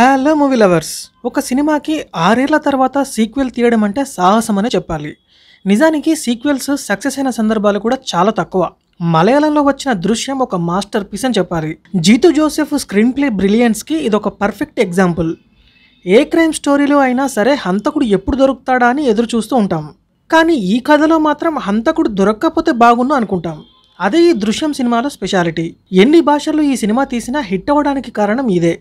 hello movie lovers ఒక సినిమాకి ఆరేళ్ల తర్వాత సీక్వెల్ తీయడం అంటే సాహసమనే చెప్పాలి నిజానికి సీక్వెల్స్ సక్సెస్ అయిన సందర్భాలు కూడా చాలా తక్కువ మలయాళంలో వచ్చిన దృశ్యం ఒక మాస్టర్ పీస్ అని చెప్పాలి జీతు జోసెఫ్ స్క్రీన్ ప్లే బ్రిలియన్స్కి ఒక పర్ఫెక్ట్ ఎగ్జాంపుల్ ఏ క్రైమ్ స్టోరీలో అయినా సరే హంతకుడు ఎప్పుడు దొరుకుతాడా అని ఎదురు చూస్తూ ఉంటాం కానీ ఈ కథలో మాత్రం హంతకుడు దొరక్కపోతే బాగుండు అనుకుంటాం అదే ఈ దృశ్యం సినిమాలో స్పెషాలిటీ ఎన్ని భాషల్లో ఈ సినిమా తీసినా హిట్ అవ్వడానికి కారణం ఇదే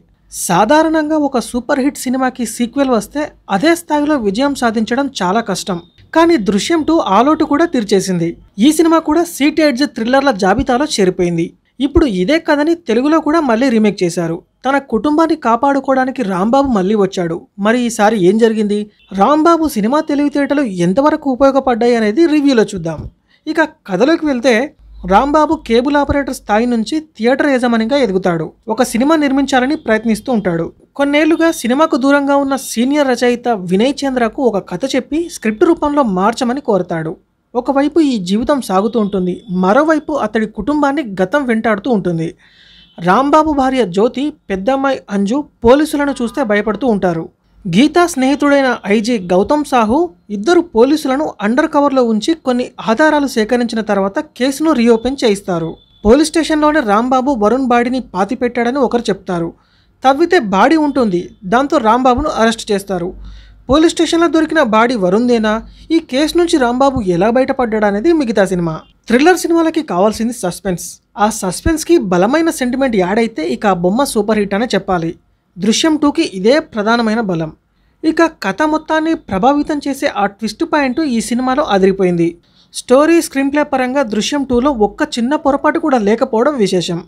సాధారణంగా ఒక సూపర్ హిట్ సినిమాకి సీక్వెల్ వస్తే అదే స్థాయిలో విజయం సాధించడం చాలా కష్టం కానీ దృశ్యం టూ ఆలోటు కూడా తీర్చేసింది ఈ సినిమా కూడా సీటీ ఎడ్జ్ థ్రిల్లర్ల జాబితాలో చేరిపోయింది ఇప్పుడు ఇదే కథని తెలుగులో కూడా మళ్ళీ రీమేక్ చేశారు తన కుటుంబాన్ని కాపాడుకోవడానికి రాంబాబు మళ్ళీ వచ్చాడు మరి ఈసారి ఏం జరిగింది రాంబాబు సినిమా తెలివితేటలు ఎంతవరకు ఉపయోగపడ్డాయి అనేది రివ్యూలో చూద్దాం ఇక కథలోకి వెళ్తే రాంబాబు కేబుల్ ఆపరేటర్ స్థాయి నుంచి థియేటర్ యజమానిగా ఎదుగుతాడు ఒక సినిమా నిర్మించాలని ప్రయత్నిస్తూ ఉంటాడు కొన్నేళ్లుగా సినిమాకు దూరంగా ఉన్న సీనియర్ రచయిత వినయ్ చంద్రకు ఒక కథ చెప్పి స్క్రిప్ట్ రూపంలో మార్చమని కోరతాడు ఒకవైపు ఈ జీవితం సాగుతూ ఉంటుంది మరోవైపు అతడి కుటుంబాన్ని గతం వెంటాడుతూ ఉంటుంది రాంబాబు భార్య జ్యోతి పెద్దమ్మాయి అంజు పోలీసులను చూస్తే భయపడుతూ ఉంటారు గీతా స్నేహితుడైన ఐజీ గౌతమ్ సాహు ఇద్దరు పోలీసులను అండర్ కవర్లో ఉంచి కొన్ని ఆధారాలు సేకరించిన తర్వాత కేసును రీఓపెన్ చేయిస్తారు పోలీస్ స్టేషన్లోనే రాంబాబు వరుణ్ బాడీని పాతిపెట్టాడని ఒకరు చెప్తారు తవ్వితే బాడీ ఉంటుంది దాంతో రాంబాబును అరెస్ట్ చేస్తారు పోలీస్ స్టేషన్లో దొరికిన బాడీ వరుణ్దేనా ఈ కేసు నుంచి రాంబాబు ఎలా బయటపడ్డాడనేది మిగతా సినిమా థ్రిల్లర్ సినిమాలకి కావాల్సింది సస్పెన్స్ ఆ సస్పెన్స్కి బలమైన సెంటిమెంట్ యాడ్ అయితే ఇక ఆ బొమ్మ సూపర్ హిట్ అనే చెప్పాలి దృశ్యం టూకి ఇదే ప్రధానమైన బలం ఇక కథ మొత్తాన్ని ప్రభావితం చేసే ఆ ట్విస్ట్ పాయింట్ ఈ సినిమాలో అదిరిపోయింది స్టోరీ స్క్రీన్ ప్లే పరంగా దృశ్యం టూలో ఒక్క చిన్న పొరపాటు కూడా లేకపోవడం విశేషం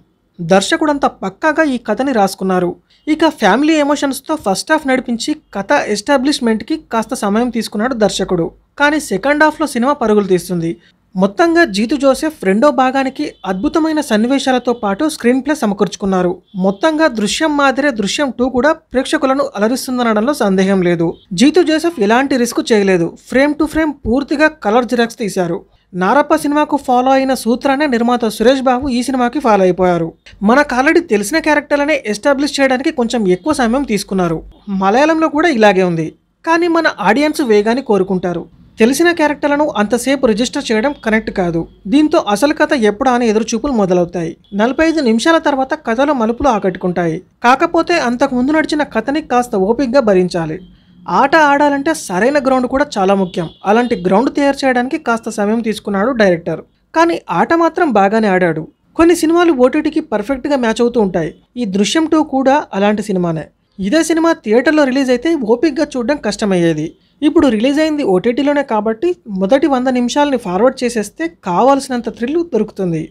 దర్శకుడంతా పక్కాగా ఈ కథని రాసుకున్నారు ఇక ఫ్యామిలీ ఎమోషన్స్తో ఫస్ట్ హాఫ్ నడిపించి కథ ఎస్టాబ్లిష్మెంట్కి కాస్త సమయం తీసుకున్నాడు దర్శకుడు కానీ సెకండ్ హాఫ్లో సినిమా పరుగులు తీస్తుంది మొత్తంగా జీతు జోసెఫ్ రెండో భాగానికి అద్భుతమైన సన్నివేశాలతో పాటు స్క్రీన్ ప్లే సమకూర్చుకున్నారు మొత్తంగా దృశ్యం మాదిరే దృశ్యం టూ కూడా ప్రేక్షకులను అలరిస్తుందనడంలో సందేహం లేదు జీతు జోసెఫ్ ఎలాంటి రిస్క్ చేయలేదు ఫ్రేమ్ టు ఫ్రేమ్ పూర్తిగా కలర్ జిరాక్స్ తీశారు నారప్ప సినిమాకు ఫాలో అయిన సూత్రాన్ని నిర్మాత సురేష్ బాబు ఈ సినిమాకి ఫాలో అయిపోయారు మనకు ఆల్రెడీ తెలిసిన క్యారెక్టర్లనే ఎస్టాబ్లిష్ చేయడానికి కొంచెం ఎక్కువ సమయం తీసుకున్నారు మలయాళంలో కూడా ఇలాగే ఉంది కానీ మన ఆడియన్స్ వేగాన్ని కోరుకుంటారు తెలిసిన క్యారెక్టర్లను అంతసేపు రిజిస్టర్ చేయడం కరెక్ట్ కాదు దీంతో అసలు కథ ఎప్పుడు అని ఎదురుచూపులు మొదలవుతాయి నలభై ఐదు నిమిషాల తర్వాత కథలో మలుపులు ఆకట్టుకుంటాయి కాకపోతే అంతకు ముందు నడిచిన కథని కాస్త ఓపిక్గా భరించాలి ఆట ఆడాలంటే సరైన గ్రౌండ్ కూడా చాలా ముఖ్యం అలాంటి గ్రౌండ్ తయారు చేయడానికి కాస్త సమయం తీసుకున్నాడు డైరెక్టర్ కానీ ఆట మాత్రం బాగానే ఆడాడు కొన్ని సినిమాలు ఓటీటీకి పర్ఫెక్ట్గా మ్యాచ్ అవుతూ ఉంటాయి ఈ దృశ్యం టూ కూడా అలాంటి సినిమానే ఇదే సినిమా థియేటర్లో రిలీజ్ అయితే ఓపిక్గా చూడడం కష్టమయ్యేది ఇప్పుడు రిలీజ్ అయింది ఓటీటీలోనే కాబట్టి మొదటి వంద నిమిషాలని ఫార్వర్డ్ చేసేస్తే కావాల్సినంత థ్రిల్ దొరుకుతుంది